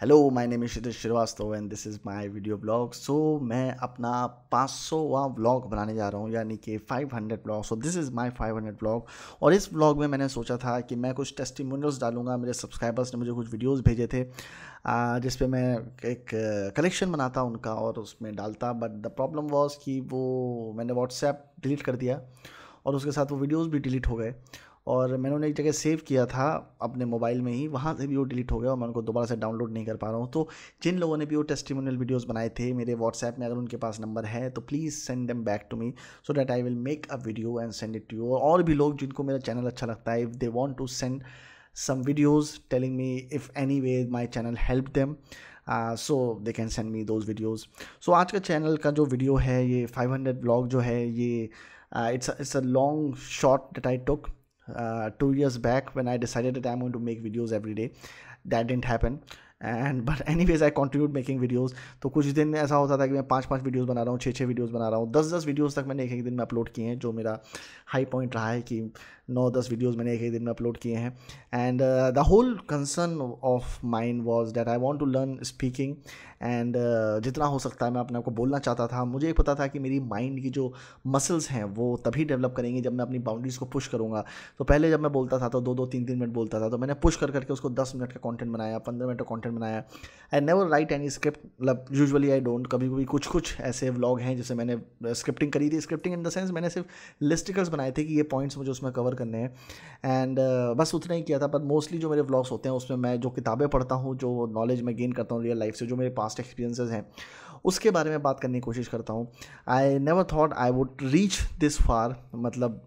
Hello my name Ishit Srivastava and this is my video blog so मैं अपना सौवा blog बनाने जा रहा हूँ यानी कि 500 blog so this is my 500 blog और इस ब्लॉग में मैंने सोचा था कि मैं कुछ टेस्टिमोनियल्स डालूंगा मेरे सब्सक्राइबर्स ने मुझे कुछ वीडियोस भेजे थे जिसपे मैं एक कलेक्शन बनाता उनका और उसमें डालता बट द प्रॉब्लम वॉज कि वो मैंने व्हाट्सएप डिलीट कर दिया और उसके साथ वो वीडियोज़ भी डिलीट हो गए और मैंने उन्हें एक जगह सेव किया था अपने मोबाइल में ही वहाँ से भी वो डिलीट हो गया और मैं उनको दोबारा से डाउनलोड नहीं कर पा रहा हूँ तो जिन लोगों ने भी वो टेस्टिमोनियल वीडियोस बनाए थे मेरे व्हाट्सएप में अगर उनके पास नंबर है तो please send them back to me so that I will make a video and send it to और भी लोग जिनको मेरा चैनल अच्छा लगता है if they want to send some videos telling me if any way my channel help them so they can send me those videos so आज का चैनल का जो वीडियो है ये हंड्रेड ब्लॉग जो है ये it's it's a long short date I took uh, two years back when I decided that I'm going to make videos every day. That didn't happen. And but any ways I continued making videos तो कुछ दिन ऐसा होता था कि मैं पाँच पाँच वीडियोज़ बना रहा हूँ छः छः वीडियोज़ बना रहा हूँ दस दस वीडियोज़ तक मैंने एक एक दिन में अपलोड किए हैं जो मेरा हाई पॉइंट रहा है कि नौ दस वीडियोज़ मैंने एक ही दिन में अपलोड किए हैं and the whole concern of mind was that I want to learn speaking and जितना हो सकता है मैं अपने आप को बोलना चाहता था मुझे पता था कि मेरी माइंड की जो मसल्स हैं वो तभी डेवलप करेंगी जब मैं अपनी बाउंड्रीज़ को पुश करूँगा तो पहले जब मैं बोलता था तो दो दो तीन तीन मिनट बोलता था तो मैंने पुश कर करके उसको दस मिनट का कॉन्टेंट बनाया पंद्रह मिनट का कॉन्टेंट बनाया I never write any script मतलब यूजली आई डोंट कभी कभी कुछ कुछ ऐसे व्लॉग हैं जिसे मैंने स्क्रिप्टिंग uh, करी थी स्क्रिप्टिंग इन द सेंस मैंने सिर्फ लिस्टिकल्स बनाए थे कि ये पॉइंट्स मुझे उसमें कवर करने हैं एंड uh, बस उतना ही किया था पर मोस्टली जो मेरे व्लॉग्स होते हैं उसमें मैं जो किताबें पढ़ता हूँ जो नॉलेज मैं गेन करता हूँ रियल लाइफ से जो मेरे पास्ट एक्सपीरियंसेस हैं उसके बारे में बात करने की कोशिश करता हूँ I never thought I would reach this far मतलब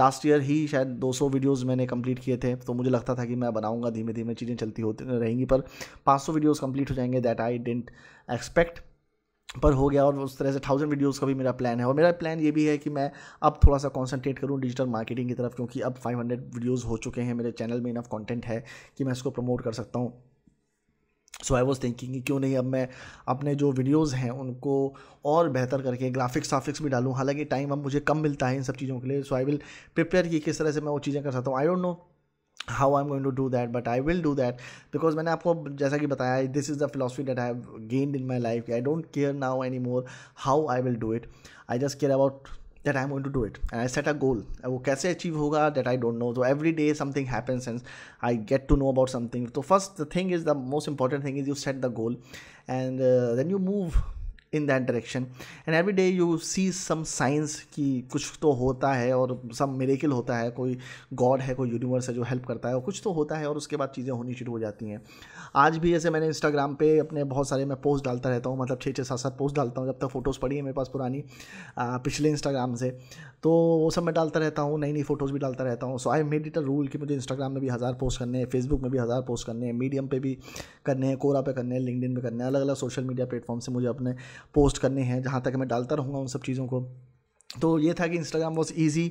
लास्ट ईयर ही शायद 200 वीडियोस मैंने कंप्लीट किए थे तो मुझे लगता था कि मैं बनाऊंगा धीमे धीमे चीज़ें चलती होती रहेंगी पर 500 वीडियोस कंप्लीट हो जाएंगे दैट आई डेंट एक्सपेक्ट पर हो गया और उस तरह से थाउजेंड वीडियोस का भी मेरा प्लान है और मेरा प्लान ये भी है कि मैं अब थोड़ा सा कंसंट्रेट करूँ डिजिटल मार्केटिंग की तरफ क्योंकि अब 500 वीडियोस हो चुके हैं मेरे चैनल में इनफ कंटेंट है कि मैं इसको प्रमोट कर सकता हूँ सो आई वॉज थिंकिंग क्यों नहीं अब मैं अपने जो वीडियोज़ हैं उनको और बेहतर करके ग्राफिक्स वाफिक्स भी डालूँ हालांकि टाइम अब मुझे कम मिलता है इन सब चीज़ों के लिए सो आई विल प्रिपेयर की किस तरह से मैं वो चीज़ें कर सकता हूँ I don't know how I am going to do that but I will do that because मैंने आपको जैसा कि बताया this is the philosophy that I have gained in my life I don't care now any more how I will do it I just care about that I am going to do it and I set a goal वो कैसे achieve होगा that I don't no तो every day something happens and I get to know about something तो first the thing is the most important thing is you set the goal and then you move in that direction and every day you see some signs कि कुछ तो होता है और सम miracle होता है कोई गॉड है कोई यूनिवर्स है जो हेल्प करता है और कुछ तो होता है और उसके बाद चीज़ें होनी शुरू हो जाती हैं आज भी जैसे मैंने इंस्टाग्राम पे अपने बहुत सारे मैं पोस्ट डालता रहता हूँ मतलब छः छः सात सात पोस्ट डालता हूँ जब तक फ़ोटोज़ पड़ी है मेरे पास पुरानी आ, पिछले इंस्टाग्राम से तो वो सब मैं डालता रहता हूँ नई नई फोटोज़ भी डालता रहता हूँ so I made it a rule कि मुझे इंस्टाग्राम में भी हज़ार पोस्ट करने हैं फेसबुक में भी हज़ार पोस्ट करने हैं मीडियम पे भी करने हैं कोरा पे करने हैं लिंकड पे करने हैं अलग अलग सोशल मीडिया प्लेटफॉर्म से मुझे अपने पोस्ट करने हैं जहाँ तक मैं डालता रहूँगा उन सब चीज़ों को तो ये था कि इंस्टाग्राम वॉज ईजी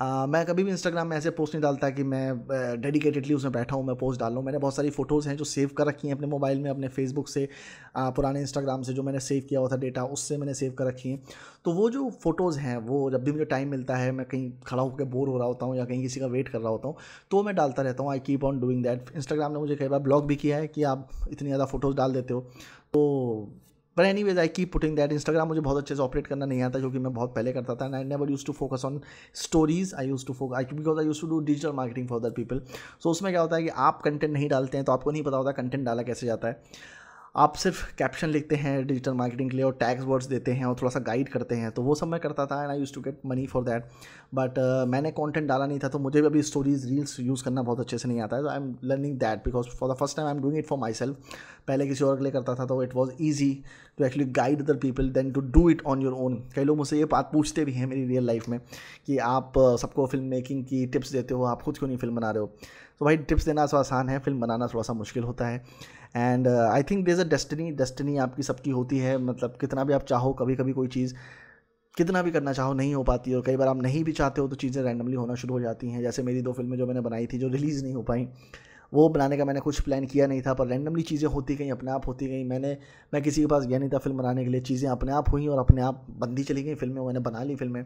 मैं कभी भी इंस्टाग्राम में ऐसे पोस्ट नहीं डालता कि मैं डेडिकेटेडली उसमें बैठा हूँ मैं पोस्ट डाल मैंने बहुत सारी फ़ोटोज़ हैं जो सेव कर रखी हैं अपने मोबाइल में अपने फेसबुक से आ, पुराने इंस्टाग्राम से जो मैंने सेव किया हुआ था डेटा उससे मैंने सेव कर रखी हैं तो वो जो फ़ोटोज़ हैं वो जब भी मुझे टाइम मिलता है मैं कहीं खड़ा होकर बोर हो रहा होता हूँ या कहीं किसी का वेट कर रहा होता हूँ तो मैं डालता रहता हूँ I keep on doing that Instagram ने मुझे कई बार ब्लॉग भी किया है कि आप इतनी ज़्यादा फ़ोटोज़ डाल देते हो तो but any ways I keep putting that Instagram मुझे बहुत अच्छे से ऑपरेट करना नहीं आता जो कि मैं बहुत पहले करता था I never use to focus on stories I use to focus I because I use to do digital marketing for other people so उसमें क्या होता है कि आप कंटेंट नहीं डालते हैं तो आपको नहीं पता होता कंटेंट डाला कैसे जाता है आप सिर्फ कैप्शन लिखते हैं डिजिटल मार्केटिंग के लिए और टैक्स वर्ड्स देते हैं और थोड़ा सा गाइड करते हैं तो वो सब मैं करता था and I use to get money for that but मैंने कंटेंट डाला नहीं था तो मुझे भी अभी स्टोरीज रील्स यूज़ करना बहुत अच्छे से नहीं आता है तो I am learning that because for the first time I am doing it for myself पहले किसी और के लिए करता था तो it was easy to actually guide other people then to do it on your own कई लोग मुझसे ये बात पूछते भी हैं मेरी रियल लाइफ में कि आप uh, सबको फिल्म मेकिंग की टिप्स देते हो आप खुद क्यों नहीं फिल्म बना रहे हो तो भाई टिप्स देना थोड़ा आसान है फिल्म बनाना थोड़ा सा मुश्किल होता है and I think there a destiny destiny आपकी सबकी होती है मतलब कितना भी आप चाहो कभी कभी कोई चीज़ कितना भी करना चाहो नहीं हो पाती और कई बार आप नहीं भी चाहते हो तो चीज़ें रैंडमली होना शुरू हो जाती हैं जैसे मेरी दो फिल्में जो मैंने बनाई थी जो रिलीज़ नहीं हो पाई वो बनाने का मैंने कुछ प्लान किया नहीं था पर रैंडमली चीज़ें होती गई अपने आप होती गई मैंने मैं किसी के पास गया नहीं था फिल्म बनाने के लिए चीज़ें अपने आप हुई और अपने आप बंदी चली गई फिल्में मैंने बना ली फिल्में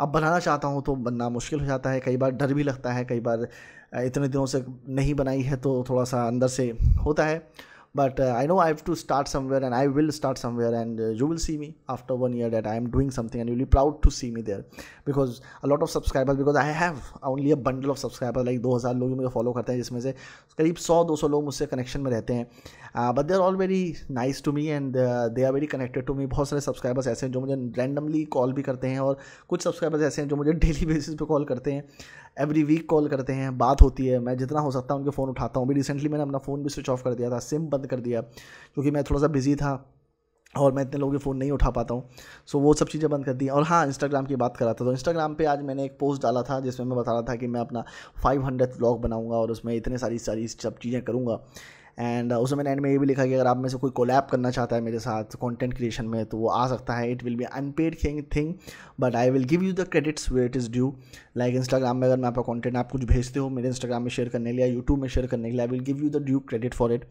अब बनाना चाहता हूँ तो बनना मुश्किल हो जाता है कई बार डर भी लगता है कई बार इतने दिनों से नहीं बनाई है तो थोड़ा सा अंदर से होता है but uh, i know i have to start somewhere and i will start somewhere and uh, you will see me after one year that i am doing something and you'll be proud to see me there because a lot of subscribers because i have only a bundle of subscribers like 2000 लोग मुझे follow करते हैं जिसमें से करीब 100 200 लोग मुझसे connection में रहते हैं but they are all very nice to me and they are very connected to me बहुत सारे सब्सक्राइबर्स ऐसे हैं जो मुझे रैंडमली कॉल भी करते हैं और कुछ सब्सक्राइबर्स ऐसे हैं जो मुझे डेली बेसिस पे कॉल करते हैं एवरी वीक कॉल करते हैं बात होती है मैं जितना हो सकता है उनके फ़ोन उठाता हूँ अभी रिसेंटली मैंने अपना फ़ोन भी स्विच ऑफ कर दिया था सिम बंद कर दिया क्योंकि मैं थोड़ा सा बिज़ी था और मैं इतने लोगों के फ़ोन नहीं उठा पाता हूँ सो so, वो सब चीज़ें बंद कर दी और हाँ इंस्टाग्राम की बात कर रहा था तो इंस्टाग्राम पे आज मैंने एक पोस्ट डाला था जिसमें मैं बता रहा था कि मैं अपना फाइव हंड्रेड ब्लॉग बनाऊँगा और उसमें इतने सारी सारी सब चीज़ें करूँगा एंड uh, उस मैंने एंड में ये भी लिखा कि अगर आप में से कोई कोलैप करना चाहता है मेरे साथ कॉन्टेंट क्रिएशन में तो वो आ सकता है it will be unpaid thing thing but I will give you the credits way it is due like Instagram में अगर मैं आपका कॉन्टेंट आप कुछ भेजते हो मेरे इंस्टाग्राम में शेयर करने के लिए यूट्यूब में शेयर करने के लिए I will give you the due credit for it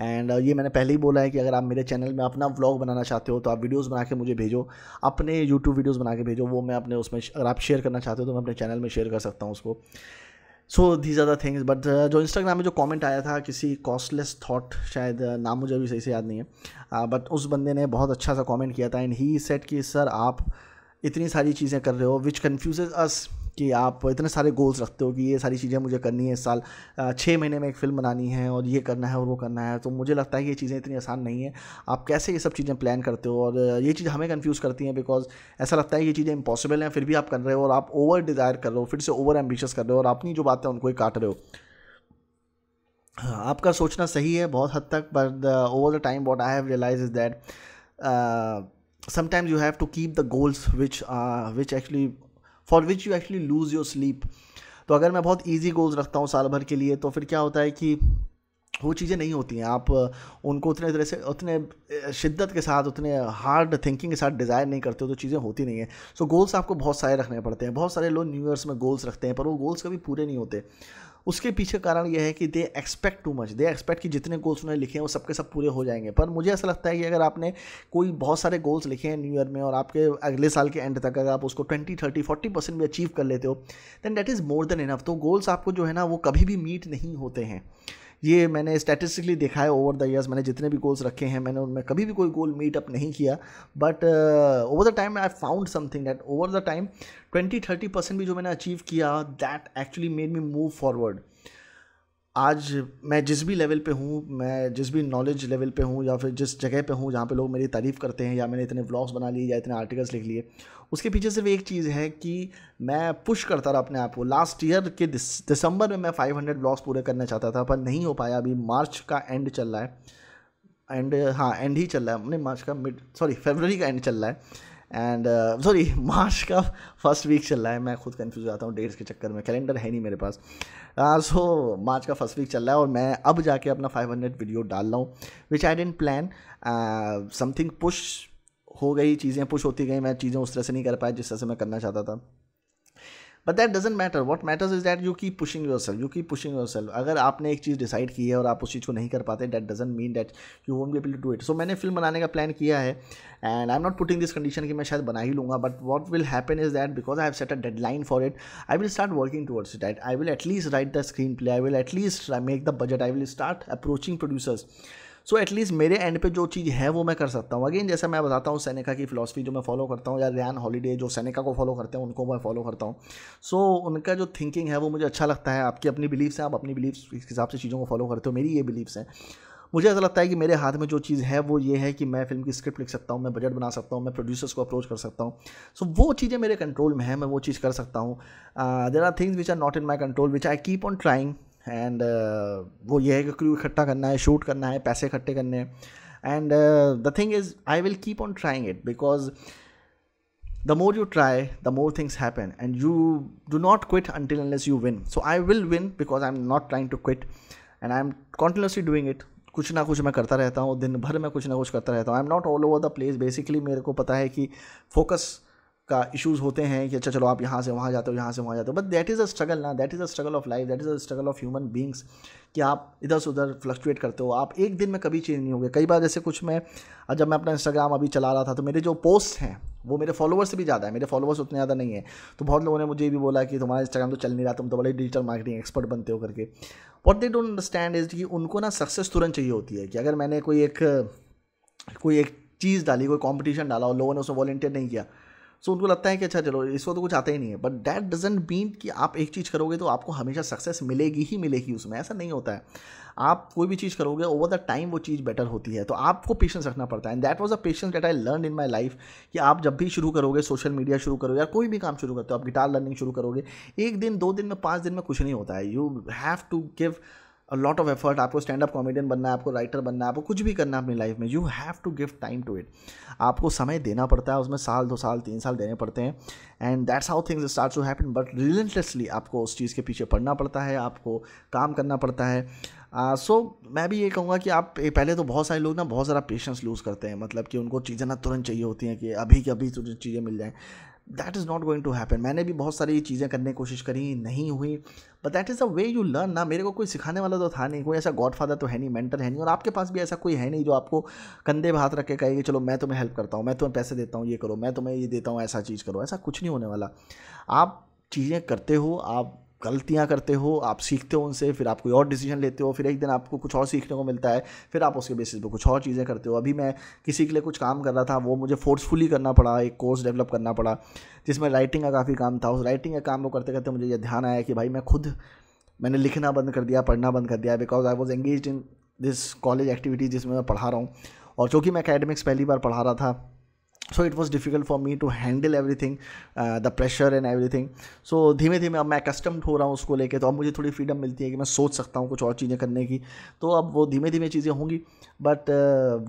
and ये मैंने पहले ही बोला है कि अगर आप मेरे चैनल में अपना व्लॉग बनाना चाहते हो तो आप वीडियोस बना के मुझे भेजो अपने यूट्यूब वीडियोस बना के भेजो वो मैं अपने उसमें अगर आप शेयर करना चाहते हो तो मैं अपने चैनल में शेयर कर सकता हूँ उसको so these are the things but जो इंस्टाग्राम में जो कमेंट आया था किसी कॉस्टलेस थॉट शायद uh, नाम मुझे अभी सही से याद नहीं है बट uh, उस बंदे ने बहुत अच्छा सा कमेंट किया था एंड ही सेट कि सर आप इतनी सारी चीज़ें कर रहे हो विच कन्फ्यूज अस कि आप इतने सारे गोल्स रखते हो कि ये सारी चीज़ें मुझे करनी है इस साल छः महीने में एक फ़िल्म बनानी है और ये करना है और वो करना है तो मुझे लगता है कि ये चीज़ें इतनी आसान नहीं है आप कैसे ये सब चीज़ें प्लान करते हो और ये चीज़ हमें कन्फ्यूज़ करती हैं बिकॉज ऐसा लगता है ये चीज़ें इंपॉसिबल हैं फिर भी आप कर रहे हो और आप ओवर डिज़ायर कर रहे हो फिर से ओवर एम्बिशियस कर रहे हो और अपनी जो बातें उनको ही काट रहे हो हाँ, आपका सोचना सही है बहुत हद तक but the over the time what I have realise is that sometimes you have to keep the goals which which actually for which you actually lose your sleep तो अगर मैं बहुत ईजी गोल्स रखता हूँ साल भर के लिए तो फिर क्या होता है कि वो चीज़ें नहीं होती हैं आप उनको उतने तरह से उतने शिद्दत के साथ उतने हार्ड थिंकिंग के साथ डिज़ायर नहीं करते हो तो चीज़ें होती नहीं हैं सो गोल्स आपको बहुत सारे रखने पड़ते हैं बहुत सारे लोग न्यू ईयर्स में गोल्स रखते हैं पर वो गोल्स कभी पूरे नहीं होते उसके पीछे कारण यह है कि they expect too much they expect कि जितने गोल्स उन्होंने लिखे हैं वो सबके सब पूरे हो जाएंगे पर मुझे ऐसा लगता है कि अगर आपने कोई बहुत सारे गोल्स लिखे हैं न्यू ईयर में और आपके अगले साल के एंड तक अगर आप उसको ट्वेंटी थर्टी फोर्टी परसेंट भी अचीव कर लेते हो then that is more than enough तो गोल्स आपको जो है ना वो कभी भी मीट नहीं होते हैं ये मैंने स्टैटिस्टिकली देखा है ओवर द ईयर्स मैंने जितने भी गोल्स रखे हैं मैंने उनमें कभी भी कोई गोल मीटअप नहीं किया but over the time I found something that over the time twenty thirty percent भी जो मैंने अचीव किया that actually made me move forward आज मैं जिस भी लेवल पे हूँ मैं जिस भी नॉलेज लेवल पे हूँ या फिर जिस जगह पे हूँ जहाँ पे लोग मेरी तारीफ़ करते हैं या मैंने इतने व्लॉग्स बना लिए या इतने आर्टिकल्स लिख लिए उसके पीछे सिर्फ एक चीज़ है कि मैं पुश करता रहा अपने आप को लास्ट ईयर के दिसंबर में मैं 500 व्लॉग्स पूरे करना चाहता था पर नहीं हो पाया अभी मार्च का एंड चल रहा है एंड हाँ एंड ही चल रहा है मार्च का मिड सॉरी फेबररी का एंड चल रहा है एंड सॉरी मार्च का फर्स्ट वीक चल रहा है मैं खुद कन्फ्यूज आता हूँ डेट्स के चक्कर में कैलेंडर है नहीं मेरे पास सो uh, मार्च का फर्स्ट वीक चल रहा है और मैं अब जाके अपना 500 वीडियो डाल रहा हूँ which I didn't plan something push हो गई चीज़ें पुश होती गई मैं चीज़ें उस तरह से नहीं कर पाया जिस तरह से मैं करना चाहता था but that doesn't matter what matters is that you keep pushing yourself you keep pushing yourself अगर आपने एक चीज़ डिसाइड की है और आप उस चीज़ को नहीं कर पाते that doesn't mean that you won't be able to do it so मैंने फिल्म बनाने का प्लान किया है and I am not putting this condition की मैं शायद बना ही लूँगा but what will happen is that because I have set a deadline for it I will start working towards it I will at least write the screenplay I will at least make the budget I will start approaching producers so at least मेरे end पे जो चीज़ है वो मैं कर सकता हूँ again जैसा मैं बताता हूँ सैनिका की फिलोसफी जो मैं फॉलो करता हूँ या रैन हॉलीडे जो सैनिका को फॉलो करते हैं उनको मैं फॉलो करता हूँ सो so, उनका जो थिंकिंग है वो मुझे अच्छा लगता है आपकी अपनी बिलीफ्स हैं आप अपनी बिलीफ्स के हिसाब से चीज़ों को फॉलो करते हो मेरी ये बिलीफ्स हैं मुझे ऐसा लगता है कि मेरे हाथ में जो चीज़ है वो ये है कि मैं फिल्म की स्क्रिप्ट लिख सकता हूँ मैं बजट बना सकता हूँ मैं प्रोड्यूसर्स को अप्रोच कर सकता हूँ सो so, वो चीज़ें मेरे कंट्रोल में है मैं वो चीज़ कर सकता हूँ there are things which are not in my control which I keep on trying and uh, वो ये है कि क्रू इकट्ठा करना है शूट करना है पैसे इकट्ठे करने हैं and the thing is I will keep on trying it because the more you try the more things happen and you do not quit until unless you win so I will win because I am not trying to quit and I am continuously doing it कुछ ना कुछ मैं करता रहता हूँ दिन भर में कुछ ना कुछ करता रहता हूँ I am not all over the place basically मेरे को पता है कि फोकस का इश्यूज होते हैं कि अच्छा चलो आप यहाँ से वहाँ जाते हो यहाँ से वहाँ जाते हो but that is a struggle ना that is a struggle of life that is a struggle of human beings कि आप इधर से उधर फ्लक्चुएट करते हो आप एक दिन में कभी चेंज नहीं होगे कई बार जैसे कुछ मैं जब मैं अपना इंस्टाग्राम अभी चला रहा था तो मेरे जो पोस्ट हैं वो मेरे फॉलोवर्स से भी ज़्यादा है मेरे फॉलोवर्स उतने ज़्यादा नहीं है तो बहुत लोगों ने मुझे भी बोला कि तुम्हारा इंस्टाग्राम तो चल नहीं रहा तुम तो बड़े डिजिटल मार्केटिंग एक्सपर्ट बनते हो करके what they don't understand is कि उनको ना सक्सेस तुरंत चाहिए होती है कि अगर मैंने कोई एक कोई एक चीज़ डाली कोई कॉम्पिटिशन डाला और लोगों ने उसमें वॉलेंटियर नहीं किया सो उनको लगता है कि अच्छा चलो इसको तो कुछ आता ही नहीं है बट दैट डजेंट मीन कि आप एक चीज़ करोगे तो आपको हमेशा सक्सेस मिलेगी ही मिलेगी उसमें ऐसा नहीं होता है आप कोई भी चीज़ करोगे ओवर द टाइम वो चीज़ बेटर होती है तो आपको पेशेंस रखना पड़ता है and that was a patience that I learn in my life कि आप जब भी शुरू करोगे सोशल मीडिया शुरू करोगे या कोई भी काम शुरू करते हो आप गिटार लर्निंग शुरू करोगे एक दिन दो दिन में पाँच दिन में कुछ नहीं होता है you have to give a lot of effort आपको स्टैंड अप कॉमेडियन बनना है आपको राइटर बनना है आपको कुछ भी करना है अपनी लाइफ में you have to give time to it आपको समय देना पड़ता है उसमें साल दो साल तीन साल देने पड़ते हैं and that's how things start to happen but relentlessly आपको उस चीज़ के पीछे पढ़ना पड़ता है आपको काम करना पड़ता है सो uh, so, मैं भी ये कहूँगा कि आप पहले तो बहुत सारे लोग ना बहुत सारा पेशेंस लूज़ करते हैं मतलब कि उनको चीज़ें ना तुरंत चाहिए होती हैं कि अभी के अभी तुरंत चीज़ें मिल जाएँ that is not going to happen मैंने भी बहुत सारी चीज़ें करने की कोशिश करी नहीं हुई but that is a way you learn ना मेरे को कोई सिखाने वाला तो था नहीं कोई ऐसा गॉड फादर तो है नहीं मेंटर है नहीं और आपके पास भी ऐसा कोई है नहीं जो आपको कंधे पर हाथ रख के कहेगी चलो मैं तुम्हें हेल्प करता हूँ मैं तुम्हें पैसे देता हूँ ये करो मैं तुम्हें ये देता हूँ ऐसा चीज़ करो ऐसा कुछ नहीं होने वाला आप चीज़ें करते हो आप गलतियाँ करते हो आप सीखते हो उनसे फिर आप कोई और डिसीजन लेते हो फिर एक दिन आपको कुछ और सीखने को मिलता है फिर आप उसके बेसिस पे कुछ और चीज़ें करते हो अभी मैं किसी के लिए कुछ काम कर रहा था वो मुझे फोर्सफुली करना पड़ा एक कोर्स डेवलप करना पड़ा जिसमें राइटिंग का काफ़ी काम था उस राइटिंग का काम को करते करते मुझे यह ध्यान आया कि भाई मैं खुद मैंने लिखना बंद कर दिया पढ़ना बंद कर दिया because I was engage in this college activities जिसमें मैं पढ़ा रहा हूँ और चूँकि मैं अकेडमिक्स पहली बार पढ़ा रहा था so it was difficult for me to handle everything the pressure and everything so धीमे धीमे अब मैं कस्टम्ड हो रहा हूँ उसको लेके तो अब मुझे थोड़ी फ्रीडम मिलती है कि मैं सोच सकता हूँ कुछ और चीज़ें करने की तो अब वो धीमे धीमे चीज़ें होंगी but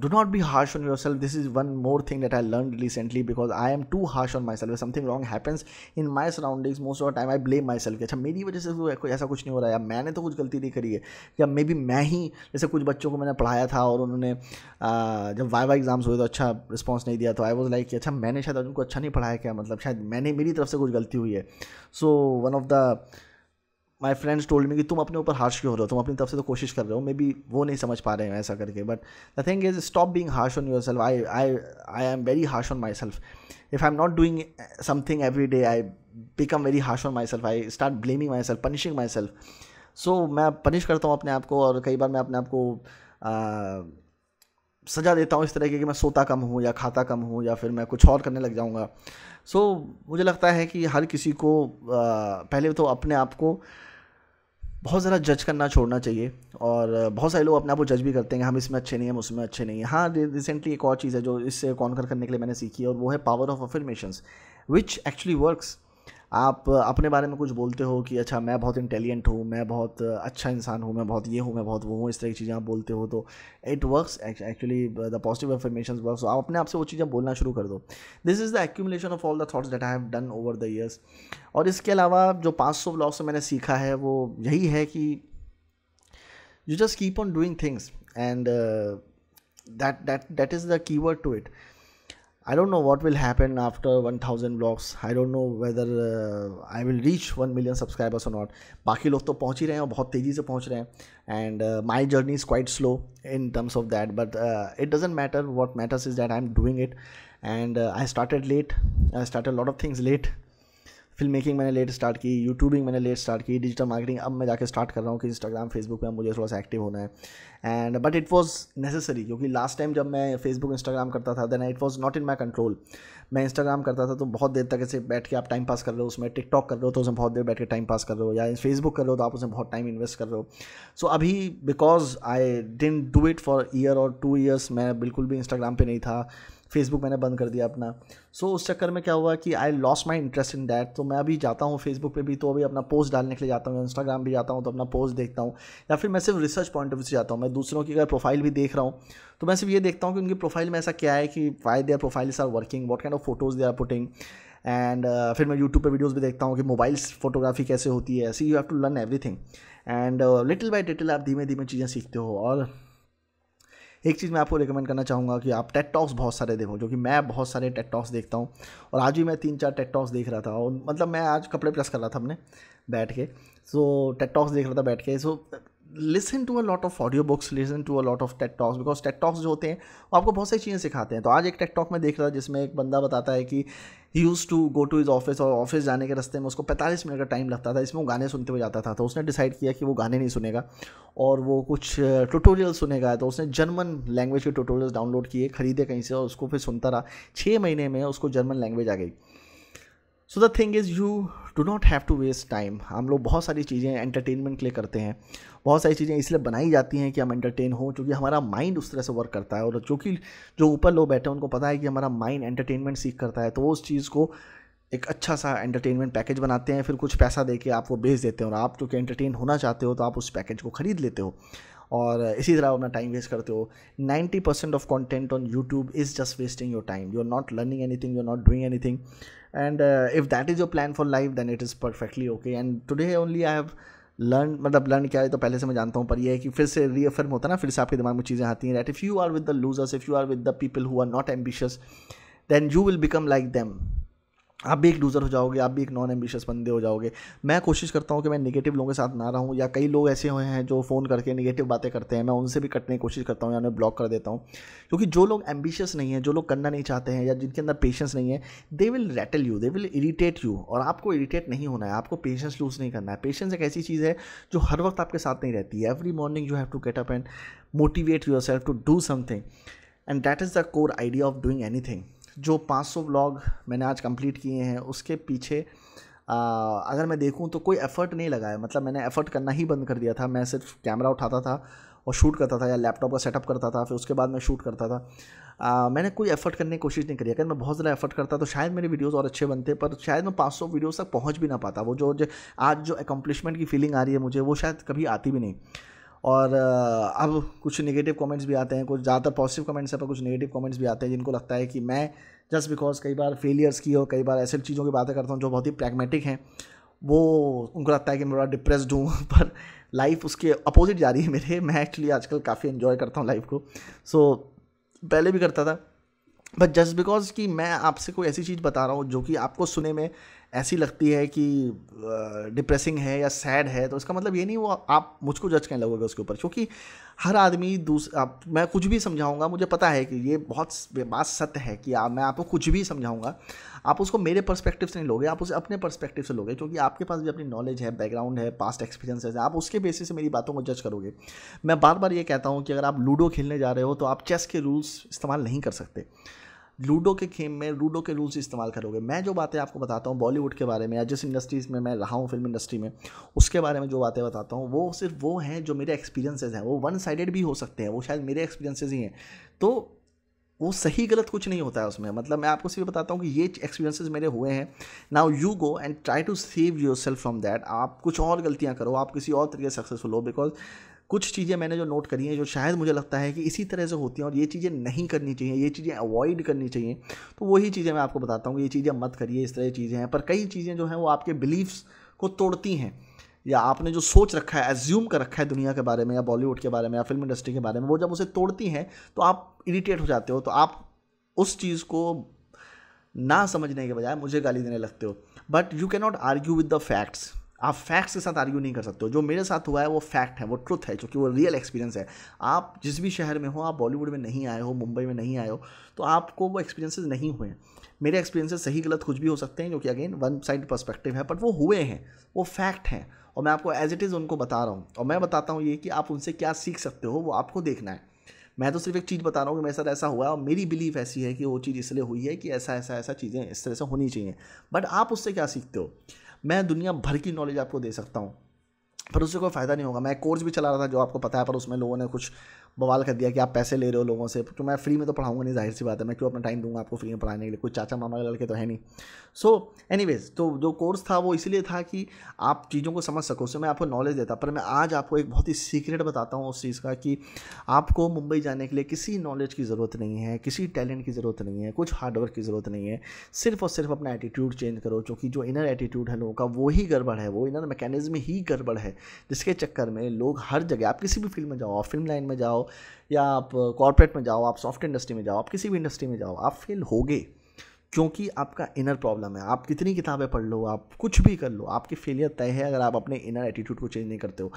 do not be harsh on yourself this is one more thing that I learn recently because I am too harsh on myself something wrong happens in my surroundings most of time I blame myself अच्छा मेरी वजह से कोई ऐसा कुछ नहीं हो रहा है मैंने तो कुछ गलती नहीं करी है या मे बी मैं ही जैसे कुछ बच्चों को मैंने पढ़ाया था और उन्होंने uh, जब वाई वाई एग्जाम्स हुए तो अच्छा रिस्पॉन्स नहीं दिया तो आई वॉज लाइक कि अच्छा मैंने शायद अर्जुन को अच्छा नहीं पढ़ाया क्या मतलब शायद मैंने मेरी तरफ से कुछ गलती हुई है so one of the my friends told me कि तुम अपने ऊपर हार्श क्यों हो रहे हो तुम अपनी तरफ से तो कोशिश कर रहे हो मे बी वो नहीं समझ पा रहे हैं ऐसा करके but the thing is stop being harsh on yourself I I I am very harsh on myself if I am not doing something every day I become very harsh on myself I start blaming myself punishing myself so मैं punish करता हूँ अपने आप को और कई बार मैं अपने आप को uh, सजा देता हूँ इस तरह की कि मैं सोता कम हूँ या खाता कम हूँ या फिर मैं कुछ और करने लग जाऊँगा सो so, मुझे लगता है कि हर किसी को पहले तो अपने आप को बहुत ज़रा जज करना छोड़ना चाहिए और बहुत सारे लोग अपने आप को जज भी करते हैं हम इसमें अच्छे नहीं हैं हम उसमें अच्छे नहीं हैं हाँ रिसेंटली एक और चीज़ है जो इससे कॉन्कर करने के लिए मैंने सीखी है और वो है power of affirmations which actually works आप अपने बारे में कुछ बोलते हो कि अच्छा मैं बहुत इंटेलिजेंट हूँ मैं बहुत अच्छा इंसान हूँ मैं बहुत ये हूँ मैं बहुत वो हूँ इस तरह की चीज़ें आप बोलते हो तो it works actually the positive information work आप अपने आप से वो चीज़ें बोलना शुरू कर दो this is the accumulation of all the thoughts that I have done over the years और इसके अलावा जो पाँच सौ ब्लॉग से मैंने सीखा है वो यही है कि you just keep on doing things and that that that is the keyword to it I don't know what will happen after 1000 blogs. I don't know whether uh, I will reach 1 million subscribers or not. Baki log to pahunch rahe hain bahut tezi se pahunch rahe hain and uh, my journey is quite slow in terms of that but uh, it doesn't matter what matters is that I'm doing it and I started late. I started a lot of things late film making मैंने late start की YouTubing मैंने late start की digital marketing अब मैं जाकर start कर रहा हूँ कि इंस्टाग्राम फेसबुक पर मुझे थोड़ा सा एक्टिव होना है and but it was necessary क्योंकि लास्ट टाइम जब मैं फेसबुक इंस्टाग्राम करता था then it was not in my control मैं इंस्टाग्राम करता था तो बहुत देर तक ऐसे बैठ के आप टाइम पास कर रहे हो उसमें टिकटॉक कर रहे हो तो उसमें बहुत देर बैठ के टाइम पास कर रहे हो या फेसबुक कर रहे हो तो आप उसमें बहुत टाइम इन्वेस्ट कर रहे हो सो so, अभी because I didn't do it for year और टू ईयर्स मैं बिल्कुल भी इंस्टाग्राम पर नहीं था फेसबुक मैंने बंद कर दिया अपना सो so, उस चक्कर में क्या हुआ कि I loss my interest in that तो मैं अभी जाता हूँ फेसबुक पे भी तो अभी अपना पोस्ट डालने के लिए जाता हूँ इंस्टाग्राम भी जाता हूँ तो अपना पोस्ट देखता हूँ या फिर मैं सिर्फ रिसर्च पॉइंट ऑफ व्यू से जाता हूँ मैं दूसरों की अगर प्रोफाइल भी देख रहा हूँ तो मैं सिर्फ ये देखता हूँ कि उनकी प्रोफाइल में ऐसा क्या है कि why their profile is are working what kind of photos they are putting and uh, फिर मैं यूट्यूब पर वीडियोज़ भी देखता हूँ कि मोबाइल फोटोग्राफी कैसे होती है ऐसी you have to learn everything and little by little आप धीमे धीमे चीज़ें सीखते हो और एक चीज़ मैं आपको रिकमेंड करना चाहूँगा कि आप टेट टॉक्स बहुत सारे देखो जो कि मैं बहुत सारे टेट टॉक्स देखता हूँ और आज भी मैं तीन चार टेट टॉक्स देख रहा था और मतलब मैं आज कपड़े प्रेस कर रहा था हमने बैठ के सो टेट टॉक्स देख रहा था बैठ के so listen to a lot of audio books listen to a lot of TED talks because TED talks जो होते हैं वो आपको बहुत सारी चीज़ें सिखाते हैं तो आज एक टेट टॉक में देख रहा था जिसमें एक बंदा बताता है कि he used to go to his office और ऑफिस जाने के रास्ते में उसको पैंतालीस मिनट का टाइम लगता था इसमें वो गाने सुनते हुए जाता था तो उसने डिसाइड किया कि वो गाने नहीं सुनेगा और वो कुछ ट्यूटोरियल सुनेगा तो उसने जर्मन लैंग्वेज के ट्यूटोरियल्स डाउनलोड किए खरीदे कहीं से और उसको फिर सुनता रहा छः महीने में उसको जर्मन लैंग्वेज आ गई so the thing is you do not have to waste time हम लोग बहुत सारी चीज़ें एंटरटेनमेंट के लिए करते हैं बहुत सारी चीज़ें इसलिए बनाई जाती हैं कि हम एंटरटेन हों क्योंकि हमारा माइंड उस तरह से वर्क करता है और चूँकि जो ऊपर लोग बैठे हैं उनको पता है कि हमारा माइंड एंटरटेनमेंट सीख करता है तो वो उस चीज़ को एक अच्छा सा एंटरटेनमेंट पैकेज बनाते हैं फिर कुछ पैसा दे के आप वो बेच देते हैं और आप चूँकि एंटरटेन होना चाहते हो तो आप उस पैकेज को ख़रीद लेते हो और इसी तरह अपना टाइम वेस्ट करते हो percent of content on YouTube is just wasting your time you are not learning anything you are not doing anything and uh, if that is your plan for life then it is perfectly okay and today only i have learn मतलब learn क्या है तो पहले से मैं जानता हूँ पर यह है कि फिर से रीअफर्म होता है ना फिर से आपके दिमाग में चीज़ें आती हैं that if you are with the losers if you are with the people who are not ambitious then you will become like them आप भी एक लूज़र हो जाओगे आप भी एक नॉन एम्बिशियस बंदे हो जाओगे मैं कोशिश करता हूँ कि मैं नेगेटिव लोगों के साथ ना रहूँ या कई लोग ऐसे हुए हैं जो फ़ोन करके नेगेटिव बातें करते हैं मैं उनसे भी कटने की कोशिश करता हूँ या उन्हें ब्लॉक कर देता हूँ क्योंकि जो लोग एम्बिशियस नहीं है जो लोग करना नहीं चाहते हैं या जिनके अंदर पेशेंस नहीं है they will rattle you they will irritate you और आपको इरीटेट नहीं होना है आपको पेशेंस लूज़ नहीं करना है पेशेंस एक ऐसी चीज़ है जो हर वक्त आपके साथ नहीं रहती है every morning you have to get up and motivate yourself to do something and that is the core idea of doing anything जो 500 व्लॉग मैंने आज कंप्लीट किए हैं उसके पीछे आ, अगर मैं देखूं तो कोई एफ़र्ट नहीं लगाया मतलब मैंने एफ़र्ट करना ही बंद कर दिया था मैं सिर्फ कैमरा उठाता था और शूट करता था या लैपटॉप का सेटअप करता था फिर उसके बाद मैं शूट करता था आ, मैंने कोई एफ़र्ट करने की कोशिश नहीं करी अगर मैं बहुत ज़्यादा एफ़र्ट करता तो शायद मेरे वीडियोस और अच्छे बनते पर शायद मैं 500 वीडियोस तक पहुंच भी ना पाता वो जो, जो आज जो एकम्पलिशमेंट की फीलिंग आ रही है मुझे वो शायद कभी आती भी नहीं और अब कुछ नेगेटिव कमेंट्स भी आते हैं कुछ ज़्यादातर पॉजिटिव कमेंट्स हैं पर कुछ नेगेटिव कमेंट्स भी आते हैं जिनको लगता है कि मैं जस्ट बिकॉज कई बार फेलियर्स की और कई बार ऐसे चीज़ों की बातें करता हूँ जो बहुत ही प्रैग्मेटिक हैं वो उनको लगता है कि मैं बड़ा डिप्रेस्ड हूँ पर लाइफ उसके अपोजिट जा रही है मेरे मैं एक्चुअली आजकल काफ़ी इन्जॉय करता हूँ लाइफ को सो so, पहले भी करता था बट जस्ट बिकॉज कि मैं आपसे कोई ऐसी चीज़ बता रहा हूँ जो कि आपको सुने में ऐसी लगती है कि डिप्रेसिंग है या सैड है तो इसका मतलब ये नहीं वो आप मुझको जज करने लगोगे उसके ऊपर क्योंकि हर आदमी दूस आप मैं कुछ भी समझाऊंगा मुझे पता है कि ये बहुत बात सत्य है कि आप मैं आपको कुछ भी समझाऊंगा आप उसको मेरे पर्सपेक्टिव से नहीं लोगे आप उसे अपने पर्सपेक्टिव से लोगे क्योंकि आपके पास भी अपनी नॉलेज है बैकग्राउंड है पास्ट एक्सपीरियंस है आप उसके बेसिस से मेरी बातों को जज करोगे मैं बार बार ये कहता हूँ कि अगर आप लूडो खेलने जा रहे हो तो आप चेस के रूल्स इस्तेमाल नहीं कर सकते लूडो के खेम में लूडो के रूल्स इस्तेमाल करोगे मैं जो बातें आपको बताता हूँ बॉलीवुड के बारे में या जिस इंडस्ट्रीज़ में मैं रहा हूँ फिल्म इंडस्ट्री में उसके बारे में जो बातें बताता हूँ वो सिर्फ वो हैं जो मेरे एक्सपीरियंसेस हैं वो वन साइडेड भी हो सकते हैं वो शायद मेरे एक्सपीरियंसेस ही हैं तो वो सही गलत कुछ नहीं होता है उसमें मतलब मैं आपको सिर्फ बताता हूँ कि ये एक्सपीरियंसेस मेरे हुए हैं now you go and try to save yourself from that आप कुछ और गलतियाँ करो आप किसी और तरीके से सक्सेसफुल हो बिकॉज कुछ चीज़ें मैंने जो नोट करी हैं जो शायद मुझे लगता है कि इसी तरह से होती हैं और ये चीज़ें नहीं करनी चाहिए ये चीज़ें अवॉइड करनी चाहिए तो वही चीज़ें मैं आपको बताता हूँ ये चीज़ें मत करिए इस तरह की चीज़ें हैं पर कई चीज़ें जो हैं वो आपके बिलीव्स को तोड़ती हैं या आपने जो सोच रखा है एज्यूम कर रखा है दुनिया के बारे में या बॉलीवुड के बारे में या फिल्म इंडस्ट्री के बारे में वो जब उसे तोड़ती हैं तो आप इरीटेट हो जाते हो तो आप उस चीज़ को ना समझने के बजाय मुझे गाली देने लगते हो but you can not argue with the facts आप फैक्ट्स के साथ आर्ग्यू नहीं कर सकते हो जो मेरे साथ हुआ है वो फैक्ट है वो ट्रुथ है क्योंकि वो रियल एक्सपीरियंस है आप जिस भी शहर में हो आप बॉलीवुड में नहीं आए हो मुंबई में नहीं आए हो तो आपको वो एक्सपीरियंसेस नहीं हुए मेरे एक्सपीरियंसेस सही गलत कुछ भी हो सकते हैं क्योंकि अगेन वन साइड परस्पेक्टिव है बट वो हुए हैं वो फैक्ट हैं और मैं आपको एज इट इज़ उनको बता रहा हूँ और मैं बताता हूँ ये कि आप उनसे क्या सीख सकते हो वो आपको देखना है मैं तो सिर्फ एक चीज़ बता रहा हूँ कि मेरे साथ ऐसा हुआ है और मेरी बिलीफ ऐसी है कि वो चीज़ इसलिए हुई है कि ऐसा ऐसा ऐसा चीज़ें इस तरह से होनी चाहिए बट आप उससे क्या सीखते हो मैं दुनिया भर की नॉलेज आपको दे सकता हूँ पर उससे कोई फ़ायदा नहीं होगा मैं कोर्स भी चला रहा था जो आपको पता है पर उसमें लोगों ने कुछ बवाल कर दिया कि आप पैसे ले रहे हो लोगों से तो मैं फ्री में तो पढ़ाऊंगा नहीं जाहिर सी बात है मैं क्यों अपना टाइम दूंगा आपको फ्री में पढ़ाने के लिए कुछ चाचा मामा के लड़के तो है नहीं सो so, एनीवेज तो जो कोर्स था वो इसलिए था कि आप चीज़ों को समझ सको उससे मैं आपको नॉलेज देता पर मैं आज आपको एक बहुत ही सीक्रेट बताता हूँ उस चीज़ का कि आपको मुंबई जाने के लिए किसी नॉलेज की ज़रूरत नहीं है किसी टैलेंट की ज़रूरत नहीं है कुछ हार्डवर्क की ज़रूरत नहीं है सिर्फ और सिर्फ अपना एटीट्यूड चेंज करो क्योंकि जो इनर एटीट्यूड है लोगों का वो ही गड़बड़ है वो इनर मैकेनिज्म ही गड़बड़ है जिसके चक्कर में लोग हर जगह आप किसी भी फील्ड में जाओ फिल्म लाइन में जाओ या आप कॉरपोरेट में जाओ आप सॉफ्टवेयर इंडस्ट्री में जाओ आप किसी भी इंडस्ट्री में जाओ आप फेल होगे क्योंकि आपका इनर प्रॉब्लम है आप कितनी किताबें पढ़ लो आप कुछ भी कर लो आपकी फेलियर तय है अगर आप अपने इनर एटीट्यूड को चेंज नहीं करते हो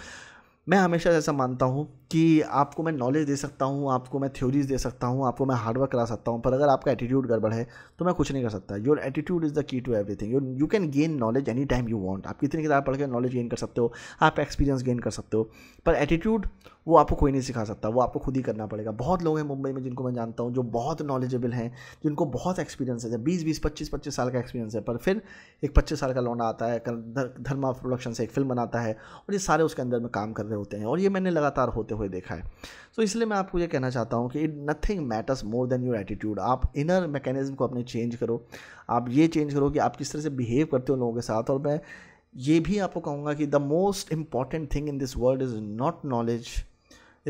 मैं हमेशा जैसा मानता हूँ कि आपको मैं नॉलेज दे सकता हूँ आपको मैं थ्योरीज दे सकता हूँ आपको मैं हार्डवर्क करा सकता हूँ पर अगर आपका एटीट्यूड गड़बड़ है तो मैं कुछ नहीं कर सकता your attitude is the key to everything thing you can gain knowledge any time you want आप कितनी किताब पढ़ के नॉलेज गेन कर सकते हो आप एक्सपीरियंस गेन कर सकते हो पर एटीट्यूड वो आपको कोई नहीं सिखा सकता वो आपको खुद ही करना पड़ेगा बहुत लोग हैं मुंबई में जिनको मैं जानता हूँ जो बहुत नॉलेजेबल हैं जिनको बहुत एक्सपीरियंस है बीस बीस पच्चीस पच्चीस साल का एक्सपीरियंस है पर फिर एक पच्चीस साल का लौंडा आता है धर्मा प्रोडक्शन से एक फिल्म बनाता है और ये सारे उसके अंदर में काम कर रहे होते हैं और ये मैंने लगातार होते हुए देखा है सो so, इसलिए मैं आपको ये कहना चाहता हूँ कि it nothing matters more than your attitude आप इनर मैकेनिज्म को अपने चेंज करो आप ये चेंज करो कि आप किस तरह से बिहेव करते हो लोगों के साथ और मैं ये भी आपको कहूँगा कि the most important thing in this world is not knowledge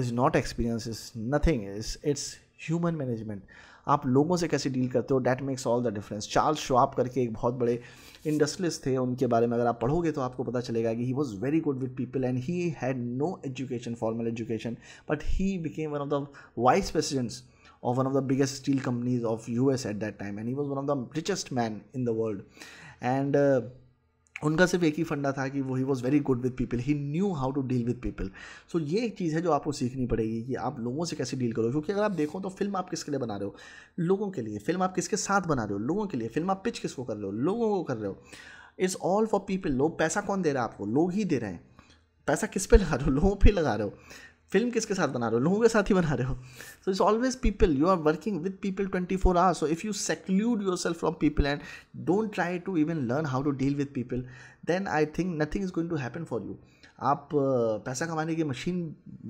is not experience is nothing is it's human management आप लोगों से कैसे डील करते हो that makes all the difference Charles Schwab करके एक बहुत बड़े इंडस्ट्रियलिस्ट थे उनके बारे में अगर आप पढ़ोगे तो आपको पता चलेगा कि he was very good with people and he had no education formal education but he became one of the vice presidents of one of the biggest steel companies of US at that time and he was one of the richest man in the world and uh, उनका सिर्फ एक ही फंडा था कि वो he was very good with people he knew how to deal with people so ये एक चीज़ है जो आपको सीखनी पड़ेगी कि आप लोगों से कैसे डील करो क्योंकि अगर आप देखो तो फिल्म आप किसके लिए बना रहे हो लोगों के लिए फिल्म आप किसके साथ बना रहे हो लोगों के लिए फिल्म आप पिच किसको कर रहे हो लोगों को कर रहे हो इट्स ऑल फॉर पीपल लोग पैसा कौन दे रहा है आपको लोग ही दे रहे हैं पैसा किस पे लगा रहे हो लोगों पे लगा रहे हो फिल्म किसके साथ बना रहे हो लोगों के साथ ही बना रहे हो so it's always people you are working with people twenty four hours so if you seclude yourself from people and don't try to even learn how to deal with people then I think nothing is going to happen for you आप पैसा कमाने की machine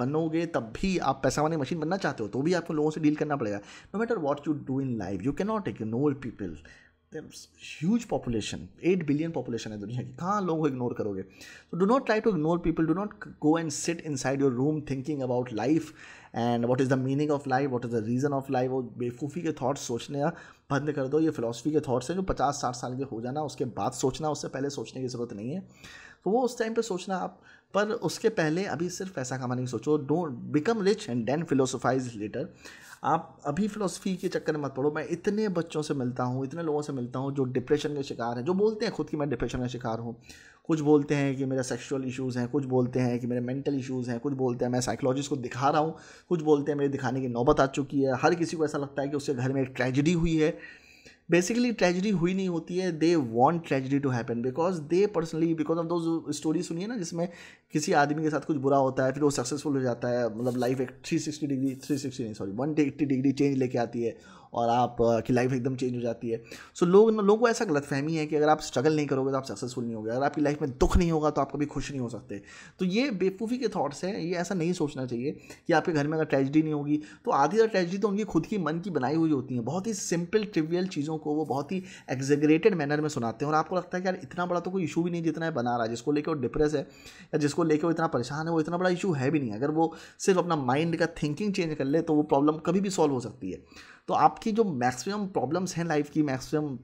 बनोगे तब भी आप पैसा कमाने की मशीन बनना चाहते हो तो भी आपको लोगों से डील करना पड़ेगा no matter what you do in life you can not ignore people huge population eight billion population है दुनिया की कहाँ लोगों को इग्नोर करोगे तो do not try to ignore people do not go and sit inside your room thinking about life and what is the meaning of life what is the reason of life वो बेवकूफ़ी के thoughts सोचने या बंद कर दो ये philosophy के थाट्स हैं जो पचास साठ साल के हो जाना उसके बाद सोचना उससे पहले सोचने की ज़रूरत नहीं है तो वो उस टाइम पर सोचना आप पर उसके पहले अभी सिर्फ पैसा कमाने की सोचो don't become rich and then philosophize later आप अभी फिलोसफी के चक्कर में मत पड़ो मैं इतने बच्चों से मिलता हूँ इतने लोगों से मिलता हूँ जो डिप्रेशन के शिकार हैं जो बोलते हैं खुद कि मैं डिप्रेशन का शिकार हूँ कुछ बोलते हैं कि मेरा सेक्सुअल इश्यूज़ हैं कुछ बोलते हैं कि मेरे मेंटल इश्यूज़ हैं कुछ बोलते हैं मैं साइकोलॉजिस्ट को दिखा रहा हूँ कुछ बोलते हैं मेरे दिखाने की नौबत आ चुकी है हर किसी को ऐसा लगता है कि उसके घर में एक ट्रेजिडी हुई है बेसिकली ट्रेजडी हुई नहीं होती है they want tragedy to happen because they personally because of दो स्टोरी सुनिए ना जिसमें किसी आदमी के साथ कुछ बुरा होता है फिर वो सक्सेसफुल हो जाता है मतलब लाइफ एक three sixty degree three sixty नहीं sorry one eighty degree change लेके आती है और आप की लाइफ एकदम चेंज हो जाती है सो लोग लोगों को ऐसा गलत फहमी है कि अगर आप स्ट्रगल नहीं करोगे तो आप सक्सेसफुल नहीं होगे अगर आपकी लाइफ में दुख नहीं होगा तो आप कभी खुश नहीं हो सकते तो ये बेवकूफ़ी के थाट्स हैं ये ऐसा नहीं सोचना चाहिए कि आपके घर में अगर ट्रेजडी नहीं होगी तो आधी ज़्यादा ट्रेजडी तो उनकी खुद की मन की बनाई हुई होती हैं बहुत ही सिंपल ट्रिवियल चीज़ों को वो बहुत ही एग्जेगरेटेड मैनर में सुनाते हैं और आपको लगता है कि यार इतना बड़ा तो कोई इशू भी नहीं जितना है बना रहा है जिसको लेकर वो डिप्रेस है या जिसको लेकर वो इतना परेशान है वो इतना बड़ा इशू है भी नहीं अगर वो सिर्फ अपना माइंड का थिंकिंग चेंज कर ले तो वो प्रॉब्लम कभी भी सॉल्व हो सकती है तो आपकी जो मैक्सिमम प्रॉब्लम्स हैं लाइफ की मैक्सिमम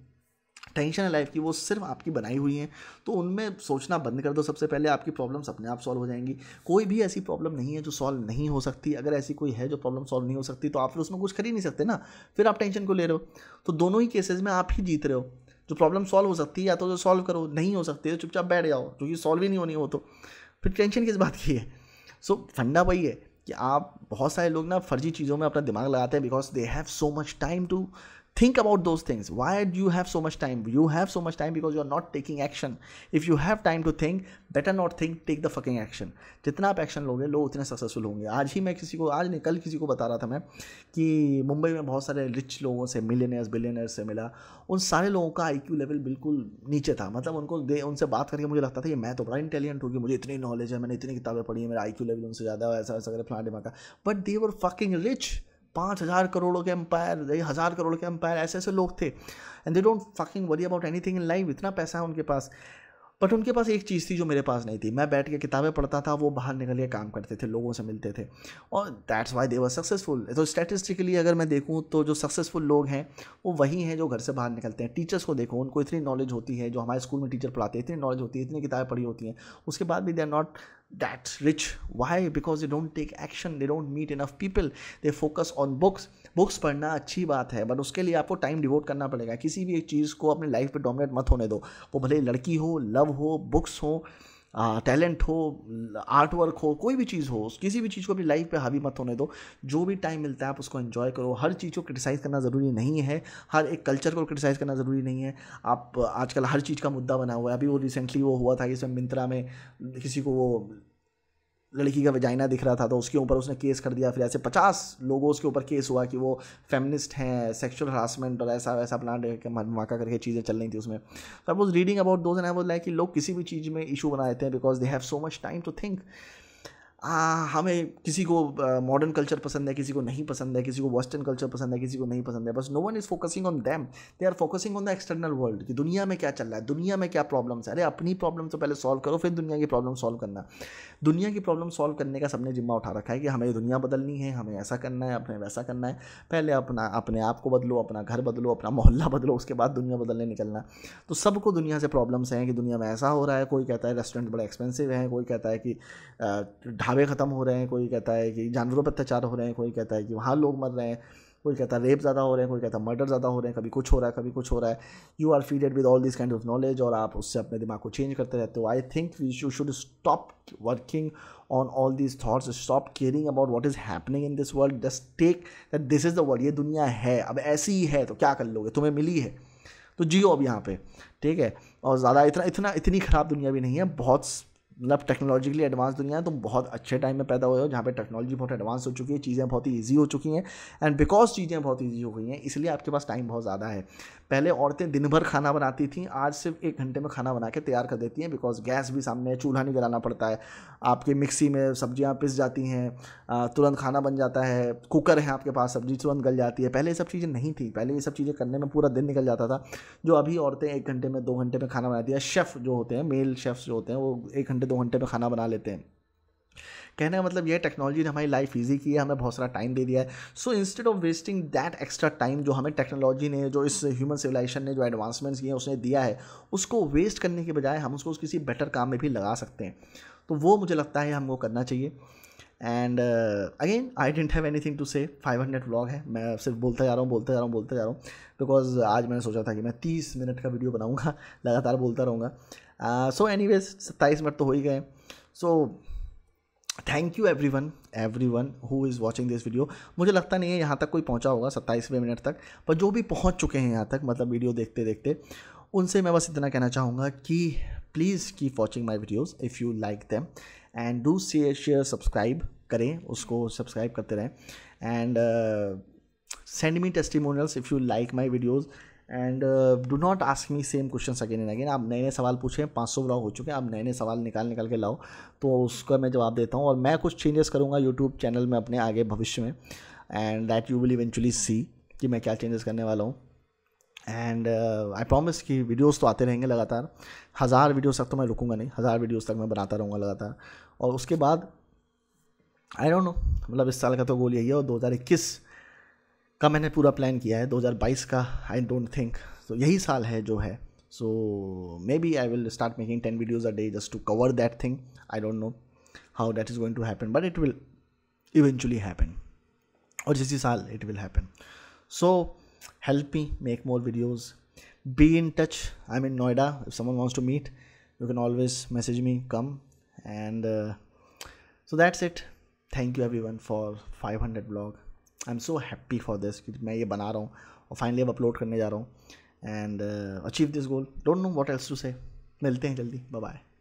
टेंशन है लाइफ की वो सिर्फ आपकी बनाई हुई हैं तो उनमें सोचना बंद कर दो सबसे पहले आपकी प्रॉब्लम्स अपने आप सॉल्व हो जाएंगी कोई भी ऐसी प्रॉब्लम नहीं है जो सॉल्व नहीं हो सकती अगर ऐसी कोई है जो प्रॉब्लम सॉल्व नहीं हो सकती तो आप फिर उसमें कुछ कर ही नहीं सकते ना फिर आप टेंशन को ले रहे हो तो दोनों ही केसेज में आप ही जीत रहे हो जो प्रॉब्लम सॉल्व हो सकती है या तो जो सॉल्व करो नहीं हो सकती है तो चुपचाप बैठ जाओ क्योंकि सॉल्व ही नहीं होनी हो तो फिर टेंशन किस बात की है सो फंडा वही है कि आप बहुत सारे लोग ना फर्जी चीज़ों में अपना दिमाग लगाते हैं because they have so much time to think about those things why do you have so much time you have so much time because you are not taking action if you have time to think better not think take the fucking action जितना आप action लोगे लोग उतने successful होंगे आज ही मैं किसी को आज नहीं कल किसी को बता रहा था मैं कि मुंबई में बहुत सारे रिच लोगों से मिलियनर्स बिलियनर्स से मिला उन सारे लोगों का आई क्यू लेवल बिल्कुल नीचे था मतलब उनको दे उनसे बात करके मुझे लगता था कि मैं तो बड़ा इंटेलिजेंट होगी मुझे इतनी नॉलेज है मैंने इतनी किताबें पढ़ी है मेरा आई क्यू लेवल उनसे ज़्यादा ऐसा ऐसा करके फलाना दिमाग का but they were fucking rich पाँच हज़ार करोड़ों के एम्पायर हज़ार करोड़ के एम्पायर ऐसे ऐसे लोग थे and they don't fucking worry about anything in life इतना पैसा है उनके पास बट उनके पास एक चीज़ थी जो मेरे पास नहीं थी मैं बैठ के किताबें पढ़ता था वो बाहर निकल के काम करते थे लोगों से मिलते थे और दैट्स वाई देवर सक्सेसफुल तो स्टैटिस्टिकली अगर मैं देखूँ तो जो सक्सेसफुल लोग हैं वो वही हैं जो घर से बाहर निकलते हैं टीचर्स को देखो उनको इतनी नॉलेज होती है जो हमारे स्कूल में टीचर पढ़ाते हैं इतनी नॉलेज होती है इतनी किताबें पढ़ी होती हैं उसके बाद भी they are not that rich why because they don't take action they don't meet enough people they focus on books books पढ़ना अच्छी बात है बट उसके लिए आपको टाइम डिवोट करना पड़ेगा किसी भी एक चीज़ को अपने लाइफ पे डोमिनेट मत होने दो वो भले लड़की हो लव हो बुक्स हो टैलेंट हो आर्ट वर्क हो कोई भी चीज़ हो किसी भी चीज़ को अपनी लाइफ पे हावी मत होने दो जो भी टाइम मिलता है आप उसको एंजॉय करो हर चीज़ को क्रिटिसाइज़ करना ज़रूरी नहीं है हर एक कल्चर को क्रिटिसाइज़ करना ज़रूरी नहीं है आप आजकल हर चीज़ का मुद्दा बना हुआ है अभी वो रिसेंटली वो हुआ था कि इसमें मिंत्रा में किसी को वो लड़की का वजाइना दिख रहा था तो उसके ऊपर उसने केस कर दिया फिर ऐसे पचास लोगों उसके ऊपर केस हुआ कि वो फेमिनिस्ट हैं सेक्शुअल हरासमेंट और ऐसा वैसा अपना धमाका करके चीज़ें चल रही थी उसमें तो I was reading about those and I वो लाइक कि लोग किसी भी चीज़ में इशू बना देते हैं because they have so much time to think uh, हाँ, हमें किसी को मॉडर्न uh, कल्चर पसंद है किसी को नहीं पसंद है किसी को वेस्टर्न कल्चर पसंद है किसी को नहीं पसंद है बस no one is focusing on them they are focusing on the external world कि दुनिया में क्या चल रहा है दुनिया में क्या प्रॉब्लम्स है अरे अपनी प्रॉब्लम तो पहले सॉल्व करो फिर दुनिया की प्रॉब्लम सॉल्व करना दुनिया की प्रॉब्लम सॉल्व करने का सबने जिम्मा उठा रखा है कि हमें दुनिया बदलनी है हमें ऐसा करना है अपने वैसा करना है पहले अपना अपने आप को बदलो अपना घर बदलो अपना मोहल्ला बदलो उसके बाद दुनिया बदलने निकलना तो सबको दुनिया से प्रॉब्लम्स हैं कि दुनिया में ऐसा हो रहा है कोई कहता है रेस्टोरेंट बड़ा एक्सपेंसिव है कोई कहता है कि ढाबा ढाबे ख़त्म हो रहे हैं कोई कहता है कि जानवरों पर अत्याचार हो रहे हैं कोई कहता है कि वहाँ लोग मर रहे हैं कोई कहता है रेप ज़्यादा हो रहे हैं कोई कहता है मर्डर ज़्यादा हो रहे हैं कभी कुछ हो रहा है कभी कुछ हो रहा है you are feeded with all this kind of knowledge और आप उससे अपने दिमाग को चेंज करते रहते हो I think we you should stop working on all this thoughts stop caring about what is happening in this world just take that this is the world ये दुनिया है अब ऐसी ही है तो क्या कर लोगे तुम्हें मिली है तो जियो अब यहाँ पे ठीक है और ज़्यादा इतना इतना इतनी ख़राब दुनिया भी नहीं है बहुत मतलब टेक्नोलॉजिकली एडवांस दुनिया है तुम बहुत अच्छे टाइम में पैदा हुए हो जहाँ पे टेक्नोलॉजी बहुत एडवांस हो चुकी है चीज़ें बहुत ही ईजी हो चुकी हैं एंड बिकॉज चीज़ें बहुत ईजी हो गई हैं इसलिए आपके पास टाइम बहुत ज़्यादा है पहले औरतें दिन भर खाना बनाती थी आज सिर्फ एक घंटे में खाना बना के तैयार कर देती हैं बिकॉज गैस भी सामने है चूल्हा नहीं जलाना पड़ता है आपके मिक्सी में सब्जियाँ पिस जाती हैं तुरंत खाना बन जाता है कुकर है आपके पास सब्जी तुरंत गल जाती है पहले ये सब चीज़ें नहीं थी पहले ये सब चीज़ें करने में पूरा दिन निकल जाता था जो अभी औरतें एक घंटे में दो घंटे में खाना बनाती है शेफ़ जो होते हैं मेल शेफ़ जो होते हैं वो एक घंटे घंटे दो घंटे में खाना बना लेते हैं कहने का मतलब ये टेक्नोलॉजी ने हमारी लाइफ इजी की है हमें बहुत सारा टाइम दे दिया है so instead of wasting that extra time जो हमें टेक्नोलॉजी ने जो इस ह्यूमन सिविलाइजेशन ने जो एडवांसमेंट्स किए हैं उसने दिया है उसको वेस्ट करने के बजाय हम उसको किसी बेटर काम में भी लगा सकते हैं तो वो मुझे लगता है हमको करना चाहिए and again I don't have anything to say five hundred vlog है मैं सिर्फ बोलता जा रहा हूँ बोलता जा रहा हूँ बोलता जा रहा हूँ बिकॉज आज मैंने सोचा था कि मैं तीस मिनट का वीडियो बनाऊँगा लगातार बोलता रहूँगा सो एनी वेज सत्ताईस मिनट तो हो ही गए so thank you everyone everyone who is watching this video मुझे लगता नहीं है यहाँ तक कोई पहुँचा होगा सत्ताईसवें मिनट तक पर जो भी पहुँच चुके हैं यहाँ तक मतलब वीडियो देखते देखते उनसे मैं बस इतना कहना चाहूँगा कि please keep watching my videos if you like them and do share share subscribe करें उसको सब्सक्राइब करते रहें and send me testimonials if you like my videos and do not ask me same question again and again आप नए नए सवाल पूछें पाँच सौ ब्लॉग हो चुके हैं आप नए नए सवाल निकाल निकाल के लाओ तो उसका मैं जवाब देता हूँ और मैं कुछ चेंजेस करूँगा यूट्यूब चैनल में अपने आगे भविष्य में and that you will eventually see कि मैं क्या चेंजेस करने वाला हूँ एंड आई प्रॉमिस कि वीडियोज़ तो आते रहेंगे लगातार हज़ार वीडियोज़ तक तो मैं रुकूंगा नहीं हज़ार वीडियोज़ तक मैं बनाता रहूँगा लगातार और उसके बाद आई डोंट नो मतलब इस साल का तो गोल यही है और दो हज़ार इक्कीस का मैंने पूरा प्लान किया है 2022 का आई डोंट थिंक सो यही साल है जो है so maybe I will start making ten videos a day just to cover that thing I don't know how that is going to happen but it will eventually happen और जिस साल it will happen so help me make more videos be in touch I mean Noida if someone wants to meet you can always message me come and so that's it thank you every one for five hundred blog I am so happy for this क्योंकि मैं ये बना रहा हूँ और finally अब upload करने जा रहा हूँ and achieve this goal don't know what else to say मिलते हैं जल्दी बाय